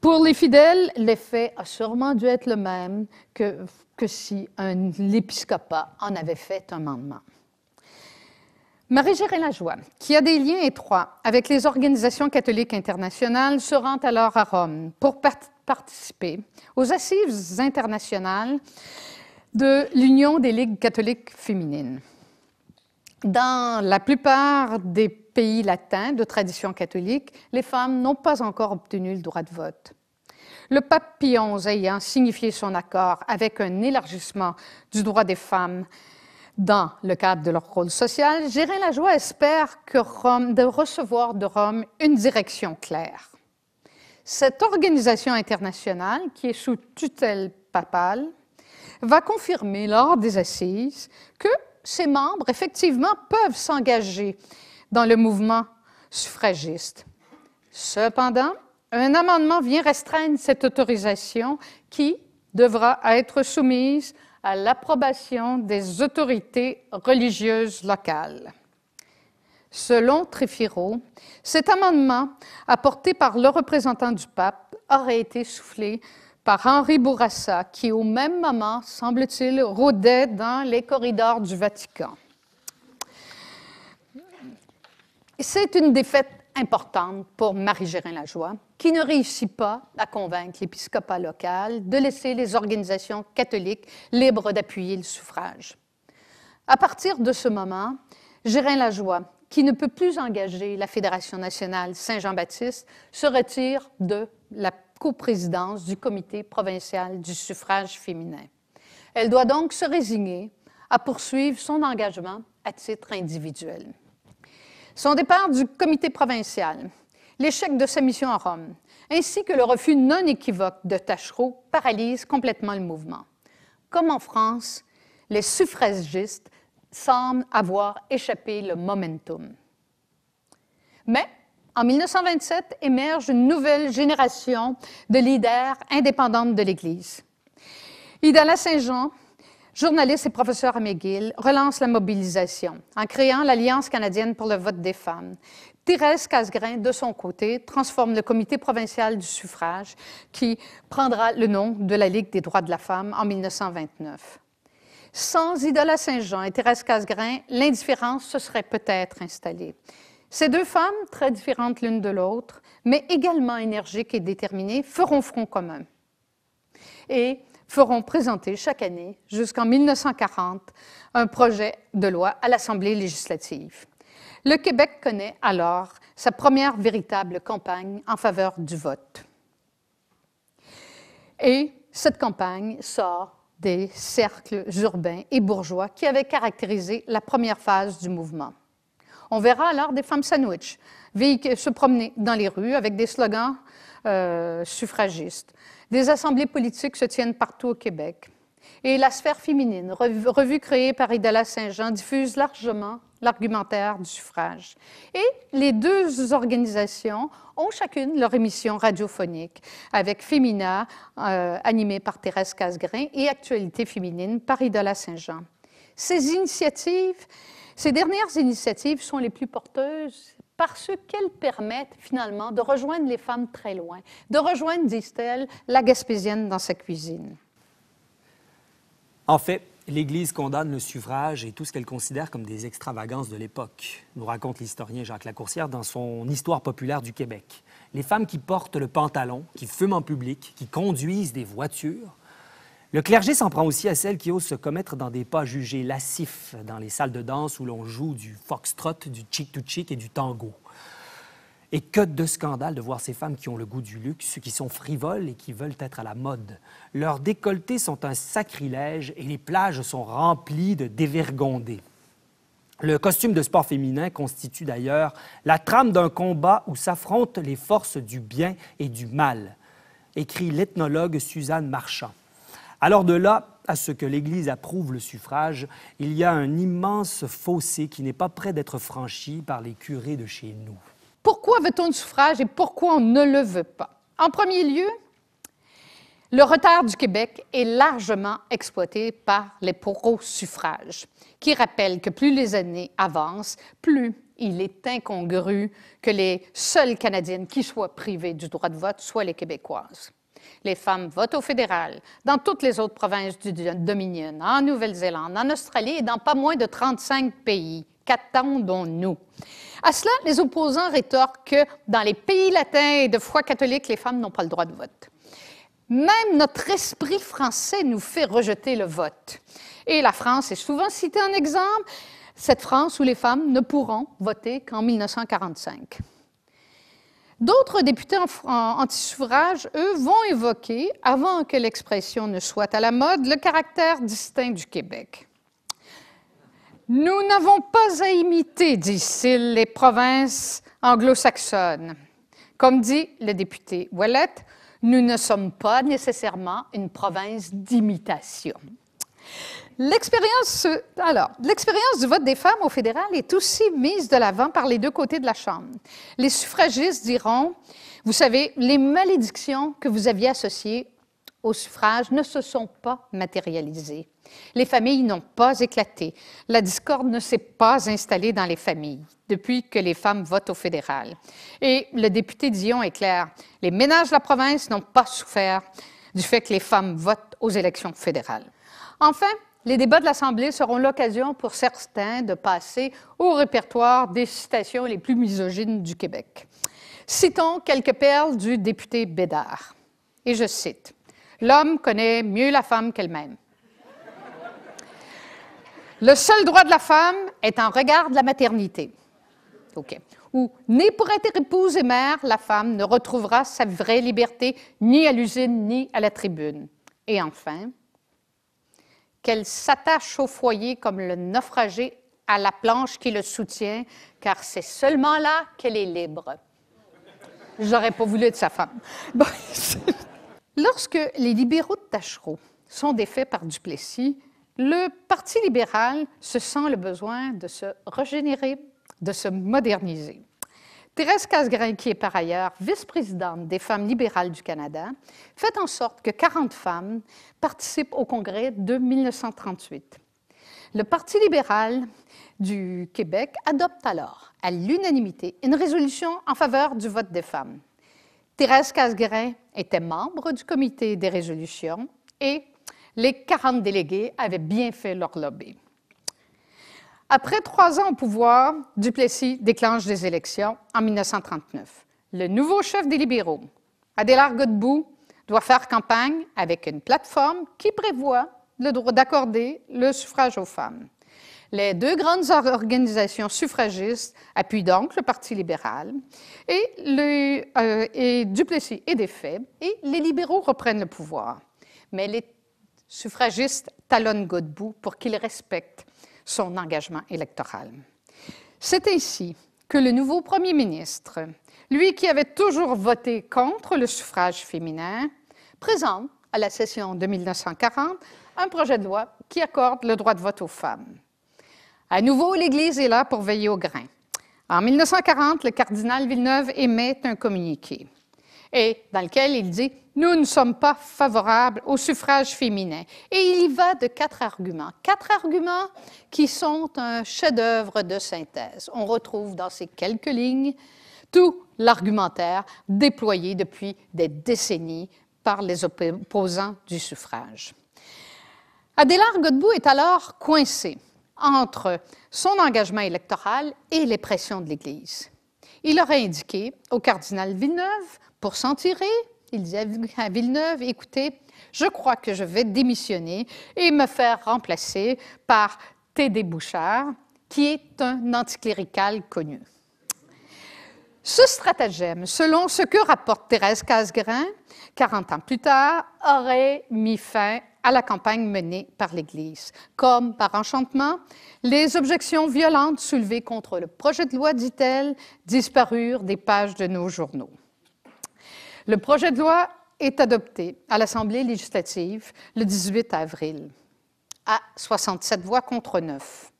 Pour les fidèles, l'effet a sûrement dû être le même que, que si l'épiscopat en avait fait un mandement. Marie-Gérée Lajoie, qui a des liens étroits avec les organisations catholiques internationales, se rend alors à Rome pour participer aux assises internationales de l'Union des ligues catholiques féminines. Dans la plupart des pays latins de tradition catholique, les femmes n'ont pas encore obtenu le droit de vote. Le pape Pie ayant signifié son accord avec un élargissement du droit des femmes dans le cadre de leur rôle social, Gérin Lajoie espère que Rome, de recevoir de Rome une direction claire. Cette organisation internationale, qui est sous tutelle papale, va confirmer lors des assises que ses membres, effectivement, peuvent s'engager dans le mouvement suffragiste. Cependant, un amendement vient restreindre cette autorisation qui devra être soumise à l'approbation des autorités religieuses locales. Selon Tréfiro, cet amendement apporté par le représentant du pape aurait été soufflé par Henri Bourassa, qui au même moment, semble-t-il, rôdait dans les corridors du Vatican. C'est une défaite importante pour Marie-Gérin Lajoie, qui ne réussit pas à convaincre l'épiscopat local de laisser les organisations catholiques libres d'appuyer le suffrage. À partir de ce moment, Gérin Lajoie, qui ne peut plus engager la Fédération nationale Saint-Jean-Baptiste, se retire de la coprésidence du comité provincial du suffrage féminin. Elle doit donc se résigner à poursuivre son engagement à titre individuel. Son départ du comité provincial, l'échec de sa mission à Rome, ainsi que le refus non équivoque de Tachereau paralysent complètement le mouvement. Comme en France, les suffragistes semblent avoir échappé le momentum. Mais en 1927 émerge une nouvelle génération de leaders indépendants de l'Église. Idala Saint-Jean, journaliste et professeur à relance la mobilisation en créant l'Alliance canadienne pour le vote des femmes. Thérèse Casgrain, de son côté, transforme le comité provincial du suffrage qui prendra le nom de la Ligue des droits de la femme en 1929. Sans Idola Saint-Jean et Thérèse Casgrain, l'indifférence se serait peut-être installée. Ces deux femmes, très différentes l'une de l'autre, mais également énergiques et déterminées, feront front commun. Et feront présenter chaque année, jusqu'en 1940, un projet de loi à l'Assemblée législative. Le Québec connaît alors sa première véritable campagne en faveur du vote. Et cette campagne sort des cercles urbains et bourgeois qui avaient caractérisé la première phase du mouvement. On verra alors des femmes sandwich se promener dans les rues avec des slogans euh, suffragistes. Des assemblées politiques se tiennent partout au Québec. Et la sphère féminine, revue, créée par Idala Saint-Jean, diffuse largement l'argumentaire du suffrage. Et les deux organisations ont chacune leur émission radiophonique, avec Femina, euh, animée par Thérèse Casgrain, et Actualité féminine par Idala Saint-Jean. Ces initiatives, ces dernières initiatives sont les plus porteuses parce qu'elles permettent finalement de rejoindre les femmes très loin, de rejoindre, disent-elles, la Gaspésienne dans sa cuisine. En fait, l'Église condamne le suffrage et tout ce qu'elle considère comme des extravagances de l'époque, nous raconte l'historien Jacques Lacourcière dans son Histoire populaire du Québec. Les femmes qui portent le pantalon, qui fument en public, qui conduisent des voitures, le clergé s'en prend aussi à celles qui osent se commettre dans des pas jugés lascifs, dans les salles de danse où l'on joue du foxtrot, du cheek to cheek et du tango. Et que de scandale de voir ces femmes qui ont le goût du luxe, qui sont frivoles et qui veulent être à la mode. Leurs décolletés sont un sacrilège et les plages sont remplies de dévergondés. Le costume de sport féminin constitue d'ailleurs la trame d'un combat où s'affrontent les forces du bien et du mal, écrit l'ethnologue Suzanne Marchand. Alors de là, à ce que l'Église approuve le suffrage, il y a un immense fossé qui n'est pas près d'être franchi par les curés de chez nous. Pourquoi veut-on le suffrage et pourquoi on ne le veut pas? En premier lieu, le retard du Québec est largement exploité par les pro-suffrages, qui rappellent que plus les années avancent, plus il est incongru que les seules Canadiennes qui soient privées du droit de vote soient les Québécoises. Les femmes votent au fédéral, dans toutes les autres provinces du Dominion, en Nouvelle-Zélande, en Australie et dans pas moins de 35 pays. Qu'attendons-nous? À cela, les opposants rétorquent que dans les pays latins et de foi catholique, les femmes n'ont pas le droit de vote. Même notre esprit français nous fait rejeter le vote. Et la France est souvent citée en exemple, cette France où les femmes ne pourront voter qu'en 1945. D'autres députés anti souvrage eux, vont évoquer, avant que l'expression ne soit à la mode, le caractère distinct du Québec. Nous n'avons pas à imiter, disent-ils, les provinces anglo-saxonnes. Comme dit le député Ouellet, nous ne sommes pas nécessairement une province d'imitation. L'expérience, du vote des femmes au fédéral est aussi mise de l'avant par les deux côtés de la Chambre. Les suffragistes diront, vous savez, les malédictions que vous aviez associées au suffrage ne se sont pas matérialisées. Les familles n'ont pas éclaté. La discorde ne s'est pas installée dans les familles depuis que les femmes votent au fédéral. Et le député Dion est clair, les ménages de la province n'ont pas souffert du fait que les femmes votent aux élections fédérales. Enfin, les débats de l'Assemblée seront l'occasion pour certains de passer au répertoire des citations les plus misogynes du Québec. Citons quelques perles du député Bédard. Et je cite, L'homme connaît mieux la femme qu'elle-même. Le seul droit de la femme est en regard de la maternité. OK. Ou née pour être épouse et mère, la femme ne retrouvera sa vraie liberté ni à l'usine ni à la tribune. Et enfin, qu'elle s'attache au foyer comme le naufragé à la planche qui le soutient, car c'est seulement là qu'elle est libre. J'aurais pas voulu être sa femme. <laughs> Lorsque les libéraux de Tachereau sont défaits par Duplessis, le Parti libéral se sent le besoin de se régénérer, de se moderniser. Thérèse Casgrain, qui est par ailleurs vice-présidente des Femmes libérales du Canada, fait en sorte que 40 femmes participent au Congrès de 1938. Le Parti libéral du Québec adopte alors, à l'unanimité, une résolution en faveur du vote des femmes. Thérèse Casgrain était membre du comité des résolutions et les 40 délégués avaient bien fait leur lobby. Après trois ans au pouvoir, Duplessis déclenche des élections en 1939. Le nouveau chef des libéraux, Adélard Godbout, doit faire campagne avec une plateforme qui prévoit le droit d'accorder le suffrage aux femmes. Les deux grandes organisations suffragistes appuient donc le Parti libéral euh, et, Duplessis est défait et les libéraux reprennent le pouvoir. Mais les suffragistes talonnent Godbout pour qu'il respecte son engagement électoral. C'est ainsi que le nouveau premier ministre, lui qui avait toujours voté contre le suffrage féminin, présente à la session de 1940 un projet de loi qui accorde le droit de vote aux femmes. À nouveau, l'Église est là pour veiller au grain. En 1940, le cardinal Villeneuve émet un communiqué et dans lequel il dit Nous ne sommes pas favorables au suffrage féminin. Et il y va de quatre arguments. Quatre arguments qui sont un chef-d'œuvre de synthèse. On retrouve dans ces quelques lignes tout l'argumentaire déployé depuis des décennies par les opposants du suffrage. Adélard Godbout est alors coincé entre son engagement électoral et les pressions de l'Église. Il aurait indiqué au cardinal Villeneuve pour s'en tirer, il dit à Villeneuve, écoutez, je crois que je vais démissionner et me faire remplacer par Tédé Bouchard, qui est un anticlérical connu. Ce stratagème, selon ce que rapporte Thérèse Casgrain, 40 ans plus tard, aurait mis fin à la campagne menée par l'Église. Comme par enchantement, les objections violentes soulevées contre le projet de loi, dit-elle, disparurent des pages de nos journaux. Le projet de loi est adopté à l'Assemblée législative le 18 avril à 67 voix contre 9.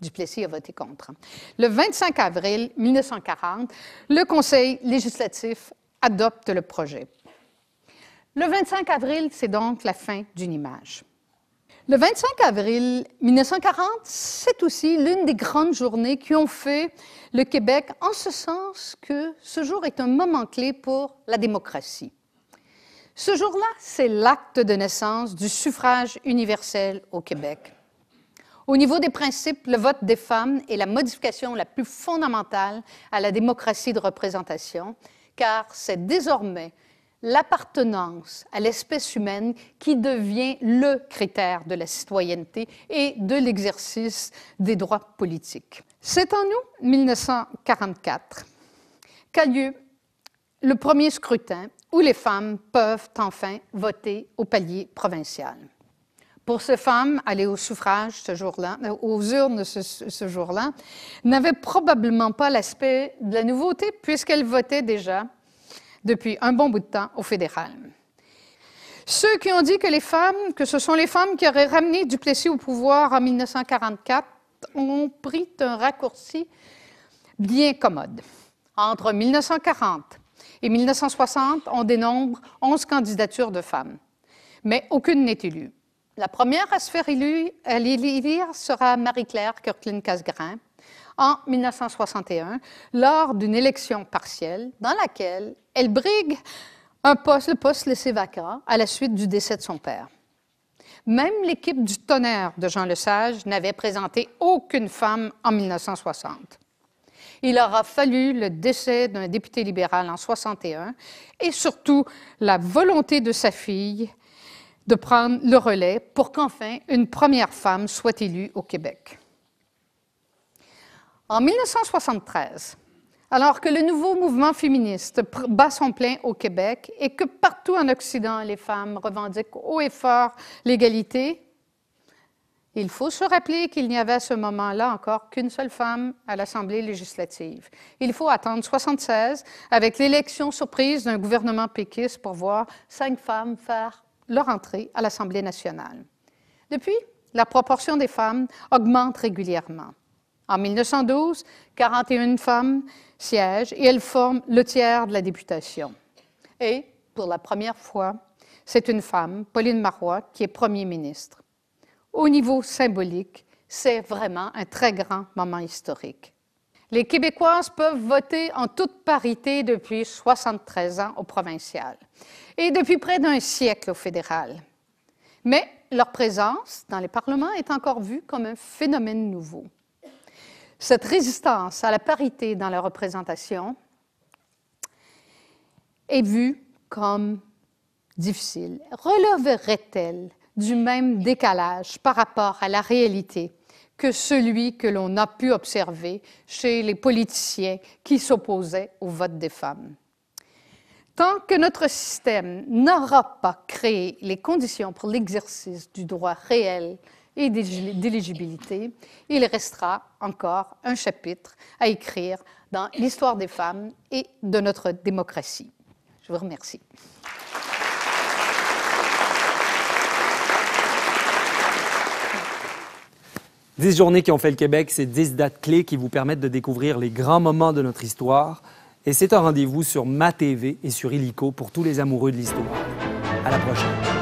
Duplessis a voté contre. Le 25 avril 1940, le Conseil législatif adopte le projet. Le 25 avril, c'est donc la fin d'une image. Le 25 avril 1940, c'est aussi l'une des grandes journées qui ont fait le Québec en ce sens que ce jour est un moment clé pour la démocratie. Ce jour-là, c'est l'acte de naissance du suffrage universel au Québec. Au niveau des principes, le vote des femmes est la modification la plus fondamentale à la démocratie de représentation, car c'est désormais l'appartenance à l'espèce humaine qui devient le critère de la citoyenneté et de l'exercice des droits politiques. C'est en août 1944 qu'a lieu le premier scrutin où les femmes peuvent enfin voter au palier provincial. Pour ces femmes, aller au suffrage ce jour-là, euh, aux urnes ce, ce jour-là, n'avait probablement pas l'aspect de la nouveauté puisqu'elles votaient déjà depuis un bon bout de temps au fédéral. Ceux qui ont dit que les femmes, que ce sont les femmes qui auraient ramené Duplessis au pouvoir en 1944, ont pris un raccourci bien commode. Entre 1940 et 1960, on dénombre 11 candidatures de femmes, mais aucune n'est élue. La première à se faire élire, sera Marie-Claire Kirkland-Casgrain, en 1961 lors d'une élection partielle dans laquelle elle brigue un poste, le poste laissé vacant à la suite du décès de son père. Même l'équipe du tonnerre de Jean Lesage n'avait présenté aucune femme en 1960. Il aura fallu le décès d'un député libéral en 61 et surtout la volonté de sa fille de prendre le relais pour qu'enfin une première femme soit élue au Québec. En 1973, alors que le nouveau mouvement féministe bat son plein au Québec et que partout en Occident, les femmes revendiquent haut et fort l'égalité, il faut se rappeler qu'il n'y avait à ce moment-là encore qu'une seule femme à l'Assemblée législative. Il faut attendre 1976 avec l'élection surprise d'un gouvernement péquiste pour voir cinq femmes faire leur entrée à l'Assemblée nationale. Depuis, la proportion des femmes augmente régulièrement. En 1912, 41 femmes siègent et elles forment le tiers de la députation. Et, pour la première fois, c'est une femme, Pauline Marois, qui est Premier ministre. Au niveau symbolique, c'est vraiment un très grand moment historique. Les Québécoises peuvent voter en toute parité depuis 73 ans au provincial et depuis près d'un siècle au fédéral. Mais leur présence dans les parlements est encore vue comme un phénomène nouveau cette résistance à la parité dans la représentation est vue comme difficile. relèverait elle du même décalage par rapport à la réalité que celui que l'on a pu observer chez les politiciens qui s'opposaient au vote des femmes. Tant que notre système n'aura pas créé les conditions pour l'exercice du droit réel et d'éligibilité, il restera encore un chapitre à écrire dans l'histoire des femmes et de notre démocratie. Je vous remercie. Dix journées qui ont fait le Québec, c'est dix dates clés qui vous permettent de découvrir les grands moments de notre histoire. Et c'est un rendez-vous sur ma TV et sur Illico pour tous les amoureux de l'histoire. À la prochaine.